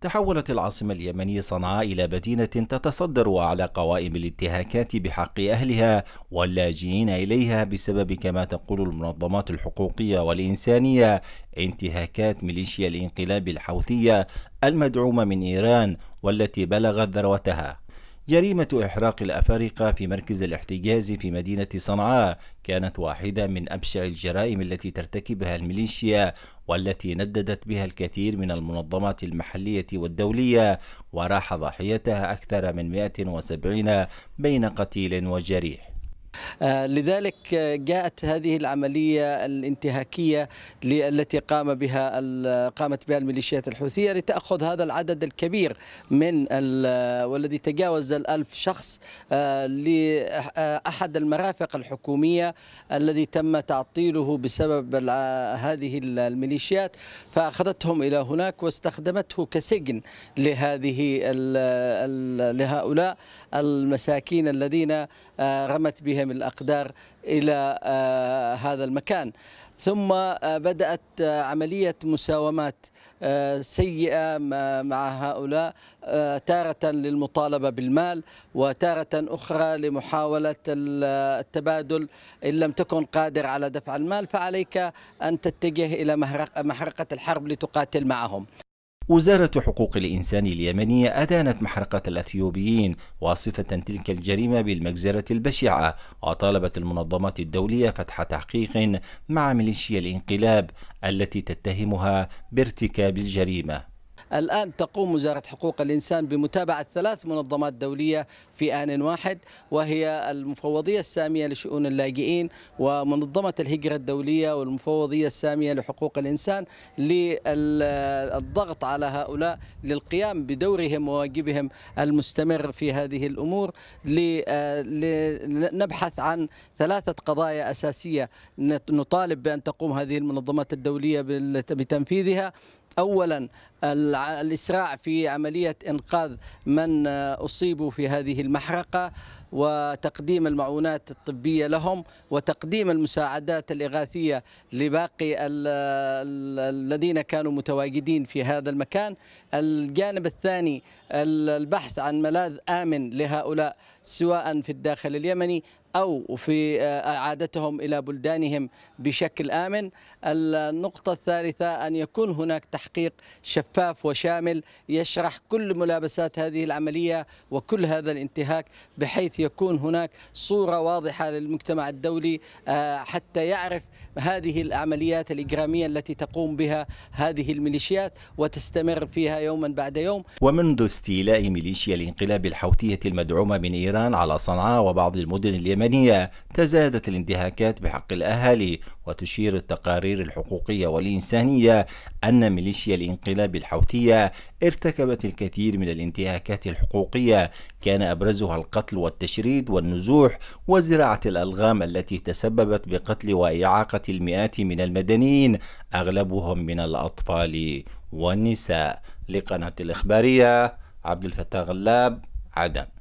تحولت العاصمة اليمنية صنعاء إلى مدينة تتصدر على قوائم الانتهاكات بحق أهلها واللاجئين إليها بسبب كما تقول المنظمات الحقوقية والإنسانية انتهاكات ميليشيا الانقلاب الحوثية المدعومة من إيران والتي بلغت ذروتها جريمة إحراق الأفارقة في مركز الاحتجاز في مدينة صنعاء كانت واحدة من أبشع الجرائم التي ترتكبها الميليشيا والتي نددت بها الكثير من المنظمات المحلية والدولية وراح ضحيتها أكثر من 170 بين قتيل وجريح آه، لذلك جاءت هذه العملية الانتهاكية التي قام بها قامت بها الميليشيات الحوثية لتأخذ هذا العدد الكبير من والذي تجاوز الألف شخص آه، لأحد المرافق الحكومية الذي تم تعطيله بسبب هذه الميليشيات فأخذتهم إلى هناك واستخدمته كسجن لهذه لهؤلاء المساكين الذين آه، رمت بها بهم الأقدار إلى آه، هذا المكان ثم آه، بدأت آه، عملية مساومات سيئة مع هؤلاء تارة للمطالبة بالمال وتارة أخرى لمحاولة التبادل إن لم تكن قادر على دفع المال فعليك أن تتجه إلى محرقة الحرب لتقاتل معهم وزارة حقوق الإنسان اليمنية أدانت محرقة الأثيوبيين واصفة تلك الجريمة بالمجزرة البشعة وطالبت المنظمات الدولية فتح تحقيق مع ميليشيا الانقلاب التي تتهمها بارتكاب الجريمة الآن تقوم وزارة حقوق الإنسان بمتابعة ثلاث منظمات دولية في آن واحد وهي المفوضية السامية لشؤون اللاجئين ومنظمة الهجرة الدولية والمفوضية السامية لحقوق الإنسان للضغط على هؤلاء للقيام بدورهم وواجبهم المستمر في هذه الأمور لنبحث عن ثلاثة قضايا أساسية نطالب بأن تقوم هذه المنظمات الدولية بتنفيذها أولا الإسراع في عملية إنقاذ من أصيبوا في هذه المحرقة وتقديم المعونات الطبية لهم وتقديم المساعدات الإغاثية لباقي الذين كانوا متواجدين في هذا المكان الجانب الثاني البحث عن ملاذ آمن لهؤلاء سواء في الداخل اليمني أو في إعادتهم آه، إلى بلدانهم بشكل آمن النقطة الثالثة أن يكون هناك تحقيق شفاف وشامل يشرح كل ملابسات هذه العملية وكل هذا الانتهاك بحيث يكون هناك صورة واضحة للمجتمع الدولي آه، حتى يعرف هذه العمليات الإجرامية التي تقوم بها هذه الميليشيات وتستمر فيها يوما بعد يوم ومنذ استيلاء ميليشيا الانقلاب الحوثية المدعومة من إيران على صنعاء وبعض المدن اليمنية اليمنية تزايدت الانتهاكات بحق الأهالي وتشير التقارير الحقوقية والإنسانية أن ميليشيا الانقلاب الحوثية ارتكبت الكثير من الانتهاكات الحقوقية كان أبرزها القتل والتشريد والنزوح وزراعة الألغام التي تسببت بقتل وإعاقة المئات من المدنيين أغلبهم من الأطفال والنساء لقناة الإخبارية عبد الفتاح غلاب عدن